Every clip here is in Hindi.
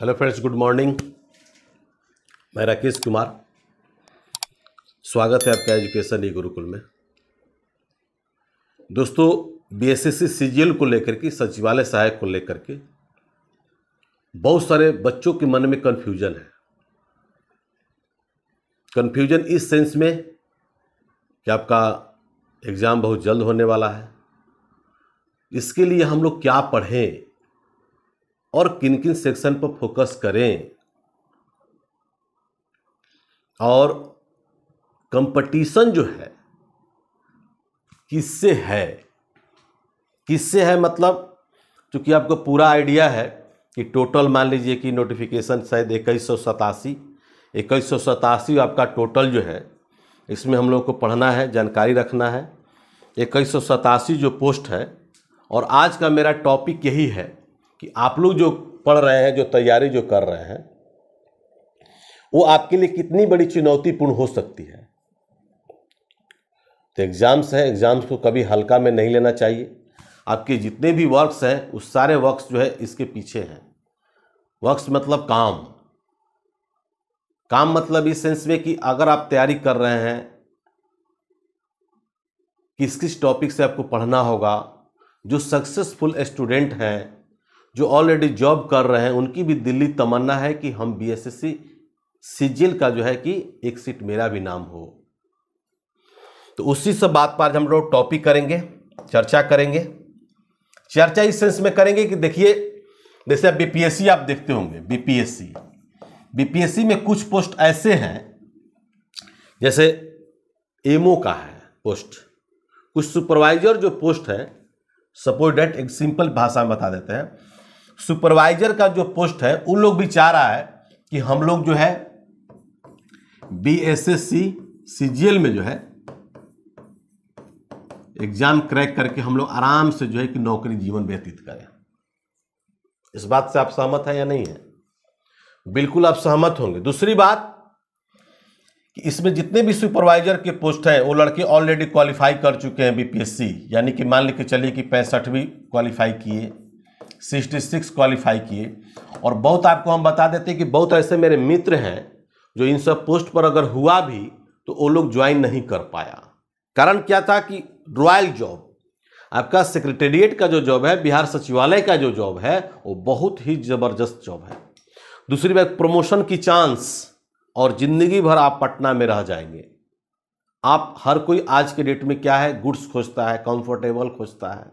हेलो फ्रेंड्स गुड मॉर्निंग मैं राकेश कुमार स्वागत है आपका एजुकेशन ई गुरुकुल में दोस्तों बीएसएससी सीजीएल को लेकर के सचिवालय सहायक को लेकर के बहुत सारे बच्चों के मन में कन्फ्यूजन है कन्फ्यूजन इस सेंस में कि आपका एग्ज़ाम बहुत जल्द होने वाला है इसके लिए हम लोग क्या पढ़ें और किन किन सेक्शन पर फोकस करें और कंपटीशन जो है किससे है किससे है मतलब चूँकि आपको पूरा आइडिया है कि टोटल मान लीजिए कि नोटिफिकेशन शायद इक्कीस सौ सतासी इक्कीस सौ सतासी आपका टोटल जो है इसमें हम लोग को पढ़ना है जानकारी रखना है इक्कीस सौ सतासी जो पोस्ट है और आज का मेरा टॉपिक यही है कि आप लोग जो पढ़ रहे हैं जो तैयारी जो कर रहे हैं वो आपके लिए कितनी बड़ी चुनौतीपूर्ण हो सकती है तो एग्ज़ाम्स हैं एग्ज़ाम्स को कभी हल्का में नहीं लेना चाहिए आपके जितने भी वर्क्स हैं उस सारे वर्क्स जो है इसके पीछे हैं वर्क्स मतलब काम काम मतलब इस सेंस में कि अगर आप तैयारी कर रहे हैं किस किस टॉपिक से आपको पढ़ना होगा जो सक्सेसफुल स्टूडेंट हैं जो ऑलरेडी जॉब कर रहे हैं उनकी भी दिल्ली तमन्ना है कि हम बी एस एस सीजीएल का जो है कि एक सीट मेरा भी नाम हो तो उसी से बात पर हम लोग टॉपिक करेंगे चर्चा करेंगे चर्चा इस सेंस में करेंगे कि देखिए जैसे अब बीपीएससी आप देखते होंगे बीपीएससी बीपीएससी में कुछ पोस्ट ऐसे हैं जैसे एमओ का है पोस्ट कुछ सुपरवाइजर जो पोस्ट है सपोज डेट एक सिंपल भाषा में बता देते हैं सुपरवाइजर का जो पोस्ट है उन लोग भी चाह रहा है कि हम लोग जो है B S S C C G L में जो है एग्जाम क्रैक करके हम लोग आराम से जो है कि नौकरी जीवन व्यतीत करें इस बात से आप सहमत हैं या नहीं है बिल्कुल आप सहमत होंगे दूसरी बात कि इसमें जितने भी सुपरवाइजर के पोस्ट हैं वो लड़के ऑलरेडी क्वालिफाई कर चुके हैं बीपीएससी यानी कि मान लेके चलिए कि पैंसठवीं क्वालिफाई किए सिक्सटी सिक्स क्वालिफाई किए और बहुत आपको हम बता देते हैं कि बहुत ऐसे मेरे मित्र हैं जो इन सब पोस्ट पर अगर हुआ भी तो वो लोग ज्वाइन नहीं कर पाया कारण क्या था कि रॉयल जॉब आपका सेक्रेटेरिएट का जो जॉब है बिहार सचिवालय का जो जॉब है वो बहुत ही ज़बरदस्त जॉब है दूसरी बात प्रमोशन की चांस और ज़िंदगी भर आप पटना में रह जाएंगे आप हर कोई आज के डेट में क्या है गुड्स खोजता है कंफर्टेबल खोजता है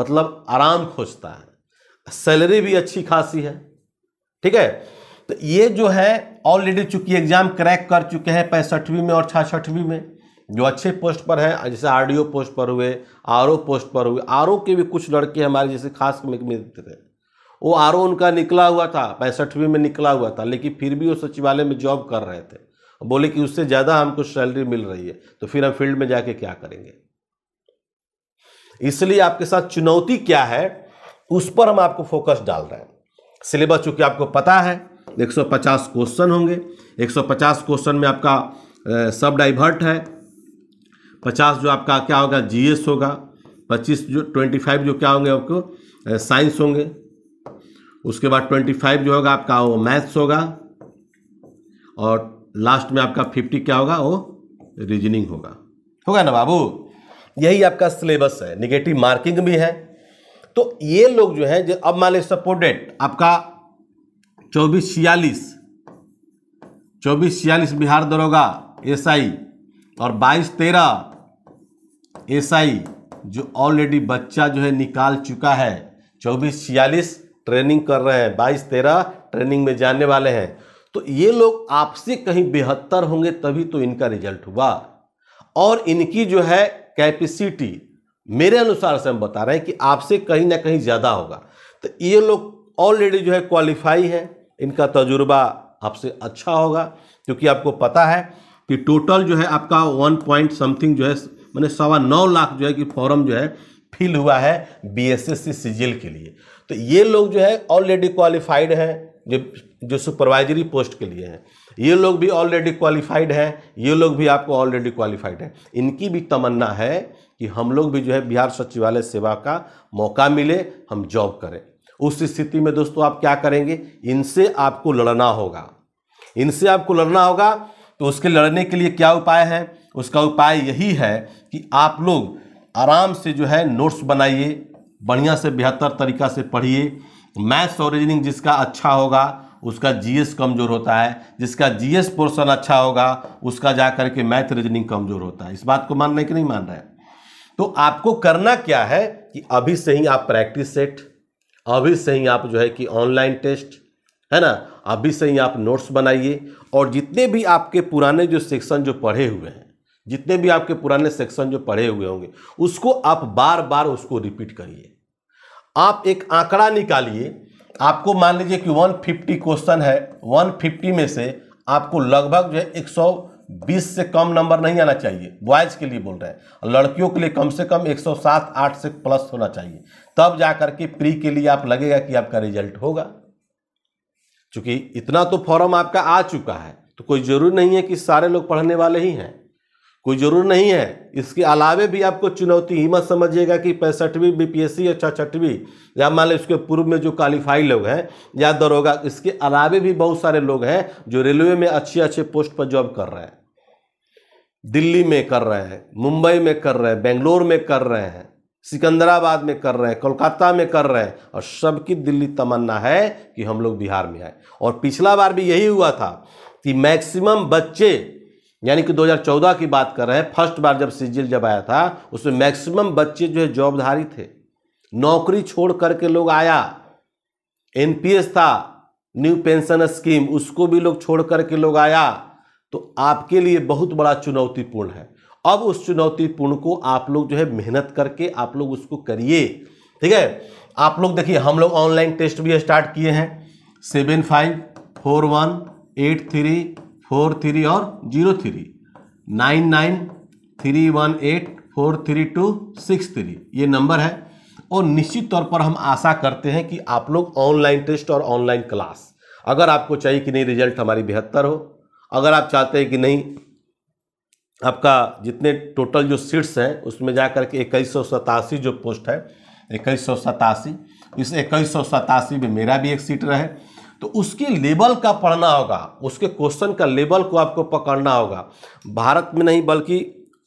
मतलब आराम खोजता है सैलरी भी अच्छी खासी है ठीक है तो ये जो है ऑलरेडी चूंकि एग्जाम क्रैक कर चुके हैं पैंसठवीं में और छाछठवीं में जो अच्छे पोस्ट पर हैं जैसे आरडीओ पोस्ट पर हुए आरओ पोस्ट पर हुए आरओ के भी कुछ लड़के हमारे जैसे खास मिलते थे वो आर उनका निकला हुआ था पैंसठवीं में निकला हुआ था लेकिन फिर भी वो सचिवालय में जॉब कर रहे थे बोले कि उससे ज़्यादा हमको सैलरी मिल रही है तो फिर हम फील्ड में जाके क्या करेंगे इसलिए आपके साथ चुनौती क्या है उस पर हम आपको फोकस डाल रहे हैं सिलेबस चूँकि आपको पता है 150 क्वेश्चन होंगे 150 क्वेश्चन में आपका सब डाइवर्ट है 50 जो आपका क्या होगा जीएस होगा 25 जो 25 जो क्या होंगे आपको साइंस होंगे उसके बाद 25 जो होगा आपका वो मैथ्स होगा और लास्ट में आपका 50 क्या होगा वो रीजनिंग होगा होगा ना बाबू यही आपका सिलेबस है निगेटिव मार्किंग भी है तो ये लोग जो है जो अब मान लीजिए सपोर्टेड आपका चौबीस छियालीस चौबीस छियालीस बिहार दरोगा एसआई और बाईस तेरह एसआई जो ऑलरेडी बच्चा जो है निकाल चुका है चौबीस छियालीस ट्रेनिंग कर रहे हैं बाईस तेरह ट्रेनिंग में जाने वाले हैं तो ये लोग आपसे कहीं बेहतर होंगे तभी तो इनका रिजल्ट हुआ और इनकी जो है कैपेसिटी मेरे अनुसार से हम बता रहे हैं कि आपसे कहीं ना कहीं ज़्यादा होगा तो ये लोग ऑलरेडी जो है क्वालिफाई हैं इनका तजुर्बा आपसे अच्छा होगा क्योंकि आपको पता है कि टोटल जो है आपका वन पॉइंट समथिंग जो है मैंने सवा नौ लाख जो है कि फॉर्म जो है फिल हुआ है बी एस एस सी के लिए तो ये लोग जो है ऑलरेडी क्वालिफाइड हैं जो जो सुपरवाइजरी पोस्ट के लिए हैं ये लोग भी ऑलरेडी क्वालिफाइड हैं ये लोग भी आपको ऑलरेडी क्वालिफाइड हैं इनकी भी तमन्ना है कि हम लोग भी जो है बिहार सचिवालय सेवा का मौका मिले हम जॉब करें उस स्थिति में दोस्तों आप क्या करेंगे इनसे आपको लड़ना होगा इनसे आपको लड़ना होगा तो उसके लड़ने के लिए क्या उपाय है उसका उपाय यही है कि आप लोग आराम से जो है नोट्स बनाइए बढ़िया से बेहतर तरीका से पढ़िए मैथ्स और रीजनिंग जिसका अच्छा होगा उसका जीएस कमज़ोर होता है जिसका जीएस पोर्शन अच्छा होगा उसका जा के मैथ रीजनिंग कमज़ोर होता है इस बात को मान रहे कि नहीं मान रहे तो आपको करना क्या है कि अभी से ही आप प्रैक्टिस सेट अभी से ही आप जो है कि ऑनलाइन टेस्ट है ना अभी से ही आप नोट्स बनाइए और जितने भी आपके पुराने जो सेक्शन जो पढ़े हुए हैं जितने भी आपके पुराने सेक्शन जो पढ़े हुए होंगे उसको आप बार बार उसको रिपीट करिए आप एक आंकड़ा निकालिए आपको मान लीजिए कि 150 क्वेश्चन है 150 में से आपको लगभग जो है 120 से कम नंबर नहीं आना चाहिए बॉयज़ के लिए बोल रहे हैं लड़कियों के लिए कम से कम 107 8 से प्लस होना चाहिए तब जा के प्री के लिए आप लगेगा कि आपका रिजल्ट होगा क्योंकि इतना तो फॉर्म आपका आ चुका है तो कोई ज़रूरी नहीं है कि सारे लोग पढ़ने वाले ही हैं कोई ज़रूर नहीं है इसके अलावे भी आपको चुनौती ही मत समझिएगा कि पैंसठवीं बीपीएससी या छठवीं या मान लो इसके पूर्व में जो क्वालिफाई लोग हैं या दरोगा इसके अलावे भी बहुत सारे लोग हैं जो रेलवे में अच्छे अच्छे पोस्ट पर जॉब कर रहे हैं दिल्ली में कर रहे हैं मुंबई में कर रहे हैं बेंगलोर में कर रहे हैं सिकंदराबाद में कर रहे हैं कोलकाता में कर रहे हैं और सबकी दिल्ली तमन्ना है कि हम लोग बिहार में आए और पिछला बार भी यही हुआ था कि मैक्सिमम बच्चे यानी कि 2014 की बात कर रहे हैं फर्स्ट बार जब सीजिल जब आया था उसमें मैक्सिमम बच्चे जो है जॉबधारी थे नौकरी छोड़ करके लोग आया एनपीएस था न्यू पेंशन स्कीम उसको भी लोग छोड़ करके लोग आया तो आपके लिए बहुत बड़ा चुनौतीपूर्ण है अब उस चुनौतीपूर्ण को आप लोग जो है मेहनत करके आप लोग उसको करिए ठीक है आप लोग देखिए हम लोग ऑनलाइन टेस्ट भी स्टार्ट किए हैं seven five four one eight three four three और zero three nine nine three one eight four three two six three ये नंबर है और निश्चित तौर पर हम आशा करते हैं कि आप लोग ऑनलाइन टेस्ट और ऑनलाइन क्लास अगर आपको चाहिए कि नहीं रिजल्ट हमारी बेहतर हो अगर आप चाहते हैं कि नहीं आपका जितने टोटल जो सीट्स हैं उसमें जा करके इक्कीस सौ सतासी जो पोस्ट है इक्कीस सौ सतासी इस इक्कीस सौ सतासी में मेरा भी एक सीट रहे तो उसके लेवल का पढ़ना होगा उसके क्वेश्चन का लेवल को आपको पकड़ना होगा भारत में नहीं बल्कि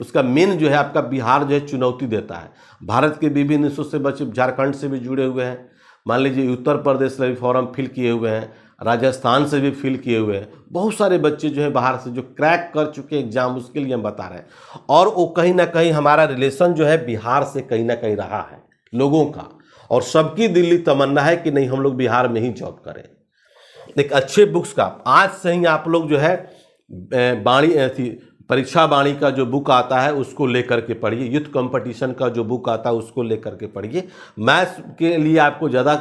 उसका मेन जो है आपका बिहार जो है चुनौती देता है भारत के विभिन्न हिस्सों से बच्चे झारखंड से भी जुड़े हुए हैं मान लीजिए उत्तर प्रदेश से भी फॉर्म फिल किए हुए हैं राजस्थान से भी फिल किए हुए हैं बहुत सारे बच्चे जो है बाहर से जो क्रैक कर चुके एग्जाम उसके लिए हम बता रहे हैं और वो कहीं ना कहीं हमारा रिलेशन जो है बिहार से कहीं ना कहीं रहा है लोगों का और सबकी दिल्ली तमन्ना है कि नहीं हम लोग बिहार में ही जॉब करें एक अच्छे बुक्स का आज से ही आप लोग जो है बाणी परीक्षा बाणी का जो बुक आता है उसको लेकर के पढ़िए युद्ध कंपटीशन का जो बुक आता है उसको लेकर के पढ़िए मैथ्स के लिए आपको ज़्यादा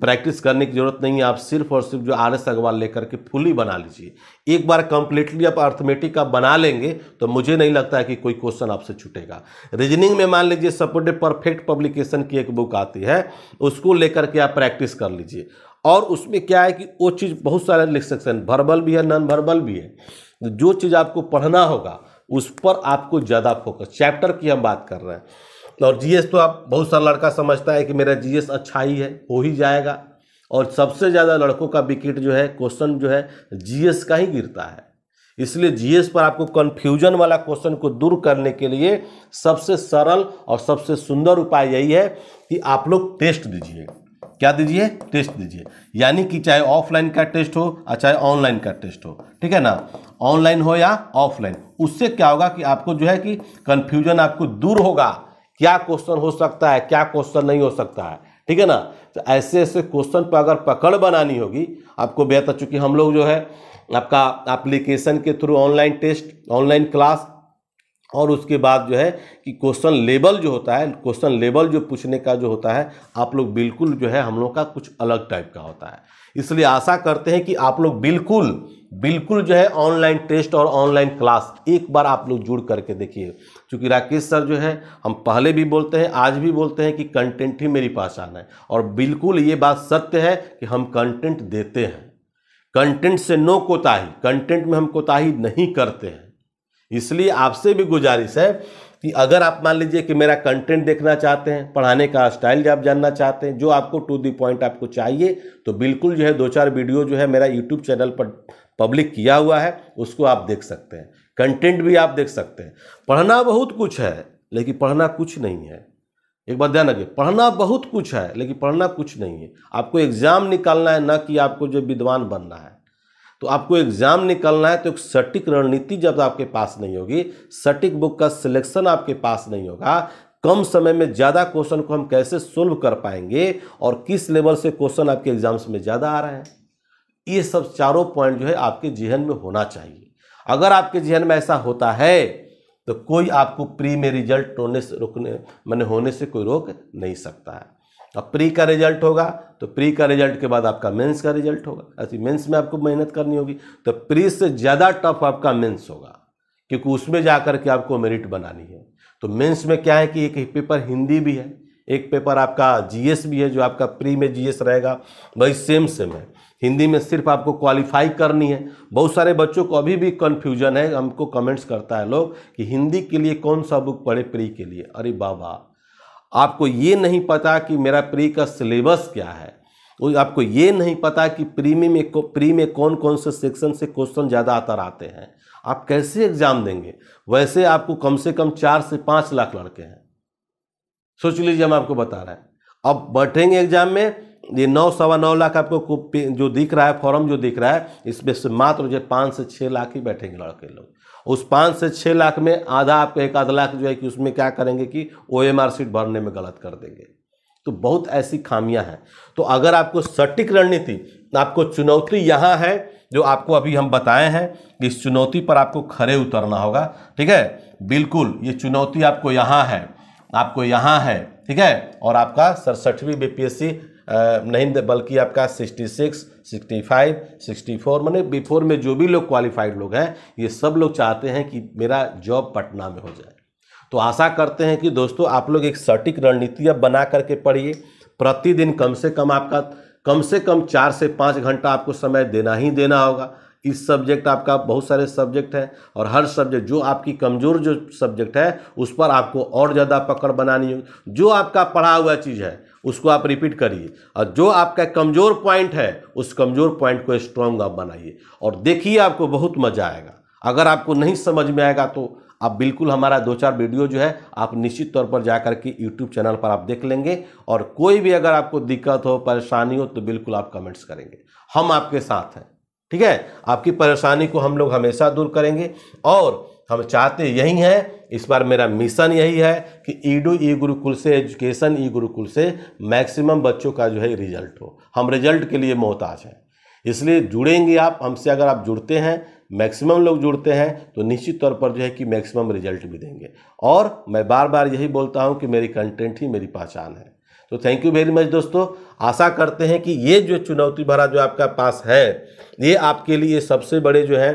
प्रैक्टिस करने की ज़रूरत नहीं है आप सिर्फ और सिर्फ जो आर एस अग्रवाल लेकर के फुली बना लीजिए एक बार कंप्लीटली आप अर्थमेटिक आप बना लेंगे तो मुझे नहीं लगता है कि कोई क्वेश्चन आपसे छूटेगा रीजनिंग में मान लीजिए सपोर्टेड परफेक्ट पब्लिकेशन की एक बुक आती है उसको लेकर के आप प्रैक्टिस कर लीजिए और उसमें क्या है कि वो चीज़ बहुत सारे लिख सकते हैं वर्बल भी है नॉन वर्बल भी है तो जो चीज़ आपको पढ़ना होगा उस पर आपको ज़्यादा फोकस चैप्टर की हम बात कर रहे हैं और जीएस तो आप बहुत सारा लड़का समझता है कि मेरा जीएस अच्छा ही है हो ही जाएगा और सबसे ज़्यादा लड़कों का विकेट जो है क्वेश्चन जो है जीएस का ही गिरता है इसलिए जीएस पर आपको कन्फ्यूजन वाला क्वेश्चन को दूर करने के लिए सबसे सरल और सबसे सुंदर उपाय यही है कि आप लोग टेस्ट दीजिएगा क्या दीजिए टेस्ट दीजिए यानी कि चाहे ऑफलाइन का टेस्ट हो या चाहे ऑनलाइन का टेस्ट हो ठीक है ना ऑनलाइन हो या ऑफलाइन उससे क्या होगा कि आपको जो है कि कन्फ्यूजन आपको दूर होगा क्या क्वेश्चन हो सकता है क्या क्वेश्चन नहीं हो सकता है ठीक है ना तो ऐसे ऐसे क्वेश्चन पर अगर पकड़ बनानी होगी आपको बेहतर चूँकि हम लोग जो है आपका एप्लीकेशन के through online test online class और उसके बाद जो है कि क्वेश्चन लेबल जो होता है क्वेश्चन लेबल जो पूछने का जो होता है आप लोग बिल्कुल जो है हम लोग का कुछ अलग टाइप का होता है इसलिए आशा करते हैं कि आप लोग बिल्कुल बिल्कुल जो है ऑनलाइन टेस्ट और ऑनलाइन क्लास एक बार आप लोग जुड़ करके देखिए क्योंकि राकेश सर जो है हम पहले भी बोलते हैं आज भी बोलते हैं कि कंटेंट ही मेरी पहचान है और बिल्कुल ये बात सत्य है कि हम कंटेंट देते हैं कंटेंट से नो कोताही कंटेंट में हम कोताही नहीं करते हैं इसलिए आपसे भी गुजारिश है कि अगर आप मान लीजिए कि मेरा कंटेंट देखना चाहते हैं पढ़ाने का स्टाइल आप जानना चाहते हैं जो आपको टू दी पॉइंट आपको चाहिए तो बिल्कुल जो है दो चार वीडियो जो है मेरा यूट्यूब चैनल पर पब्लिक किया हुआ है उसको आप देख सकते हैं कंटेंट भी आप देख सकते हैं पढ़ना बहुत कुछ है लेकिन पढ़ना कुछ नहीं है एक बात ध्यान रखिए पढ़ना बहुत कुछ है लेकिन पढ़ना कुछ नहीं है आपको एग्ज़ाम निकालना है ना कि आपको जो विद्वान बनना है तो आपको एग्ज़ाम निकलना है तो एक सटीक रणनीति जब आपके पास नहीं होगी सटीक बुक का सिलेक्शन आपके पास नहीं होगा कम समय में ज़्यादा क्वेश्चन को हम कैसे सोल्व कर पाएंगे और किस लेवल से क्वेश्चन आपके एग्ज़ाम्स में ज़्यादा आ रहे हैं ये सब चारों पॉइंट जो है आपके जहन में होना चाहिए अगर आपके जहन में ऐसा होता है तो कोई आपको प्री में रिजल्ट होने से रुकने मैंने होने से कोई रोक नहीं सकता है अब प्री का रिजल्ट होगा तो प्री का रिजल्ट के बाद आपका मेंस का रिजल्ट होगा ऐसी मेंस में आपको मेहनत करनी होगी तो प्री से ज़्यादा टफ आपका मेंस होगा क्योंकि उसमें जा कर के आपको मेरिट बनानी है तो मेंस में क्या है कि एक पेपर हिंदी भी है एक पेपर आपका जीएस भी है जो आपका प्री में जीएस रहेगा वही सेम सेम है हिंदी में सिर्फ आपको क्वालिफाई करनी है बहुत सारे बच्चों को अभी भी कन्फ्यूजन है हमको कमेंट्स करता है लोग कि हिंदी के लिए कौन सा बुक पढ़े प्री के लिए अरे बाबा आपको ये नहीं पता कि मेरा प्री का सिलेबस क्या है आपको ये नहीं पता कि प्रीमी में प्री में कौन कौन से सेक्शन से क्वेश्चन ज़्यादा आता आते हैं आप कैसे एग्ज़ाम देंगे वैसे आपको कम से कम चार से पाँच लाख लड़के हैं सोच लीजिए हम आपको बता रहे हैं अब बैठेंगे एग्ज़ाम में ये नौ सवा नौ लाख आपको जो दिख रहा है फॉर्म जो दिख रहा है इसमें से मात्र जो पाँच से छः लाख ही बैठेंगे लड़के लोग उस पाँच से छः लाख में आधा आपको एक आधा लाख जो है कि उसमें क्या करेंगे कि ओ एम आर सीट भरने में गलत कर देंगे तो बहुत ऐसी खामियां हैं तो अगर आपको सटीक रणनीति आपको चुनौती यहाँ है जो आपको अभी हम बताए हैं कि इस चुनौती पर आपको खड़े उतरना होगा ठीक है बिल्कुल ये चुनौती आपको यहाँ है आपको यहाँ है ठीक है और आपका सड़सठवीं सी नहीं बल्कि आपका sixty six sixty five sixty four मैंने बिफोर में जो भी लोग क्वालिफाइड लोग हैं ये सब लोग चाहते हैं कि मेरा जॉब पटना में हो जाए तो आशा करते हैं कि दोस्तों आप लोग एक सटीक रणनीति अब बना करके पढ़िए प्रतिदिन कम से कम आपका कम से कम चार से पाँच घंटा आपको समय देना ही देना होगा इस सब्जेक्ट आपका बहुत सारे सब्जेक्ट हैं और हर सब्जेक्ट जो आपकी कमज़ोर जो सब्जेक्ट है उस पर आपको और ज़्यादा पकड़ बनानी होगी जो आपका पढ़ा हुआ चीज़ है उसको आप रिपीट करिए और जो आपका कमज़ोर पॉइंट है उस कमज़ोर पॉइंट को स्ट्रांग आप बनाइए और देखिए आपको बहुत मज़ा आएगा अगर आपको नहीं समझ में आएगा तो आप बिल्कुल हमारा दो चार वीडियो जो है आप निश्चित तौर पर जाकर के यूट्यूब चैनल पर आप देख लेंगे और कोई भी अगर आपको दिक्कत हो परेशानी हो तो बिल्कुल आप कमेंट्स करेंगे हम आपके साथ हैं ठीक है आपकी परेशानी को हम लोग हमेशा दूर करेंगे और हम चाहते यही हैं इस बार मेरा मिशन यही है कि ईडू ई गुरुकुल से एजुकेशन ई गुरुकुल से मैक्सिमम बच्चों का जो है रिजल्ट हो हम रिजल्ट के लिए मोहताज हैं इसलिए जुड़ेंगे आप हमसे अगर आप जुड़ते हैं मैक्सिमम लोग जुड़ते हैं तो निश्चित तौर पर जो है कि मैक्सिमम रिजल्ट भी देंगे और मैं बार बार यही बोलता हूँ कि मेरी कंटेंट ही मेरी पहचान है तो थैंक यू वेरी मच दोस्तों आशा करते हैं कि ये जो चुनौती भरा जो आपका पास है ये आपके लिए सबसे बड़े जो है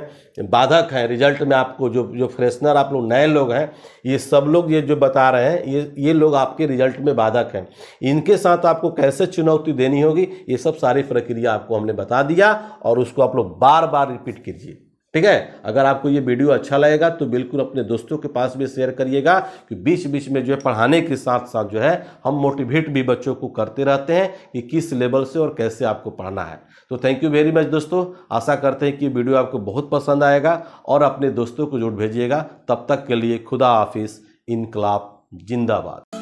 बाधक है रिजल्ट में आपको जो जो फ्रेशनर आप लोग नए लोग हैं ये सब लोग ये जो बता रहे हैं ये ये लोग आपके रिजल्ट में बाधक हैं इनके साथ आपको कैसे चुनौती देनी होगी ये सब सारी प्रक्रिया आपको हमने बता दिया और उसको आप लोग बार बार रिपीट कीजिए ठीक है अगर आपको ये वीडियो अच्छा लगेगा तो बिल्कुल अपने दोस्तों के पास भी शेयर करिएगा कि बीच बीच में जो है पढ़ाने के साथ साथ जो है हम मोटिवेट भी बच्चों को करते रहते हैं कि किस लेवल से और कैसे आपको पढ़ना है तो थैंक यू वेरी मच दोस्तों आशा करते हैं कि वीडियो आपको बहुत पसंद आएगा और अपने दोस्तों को जोड़ भेजिएगा तब तक के लिए खुदा हाफिज़ इनकलाब जिंदाबाद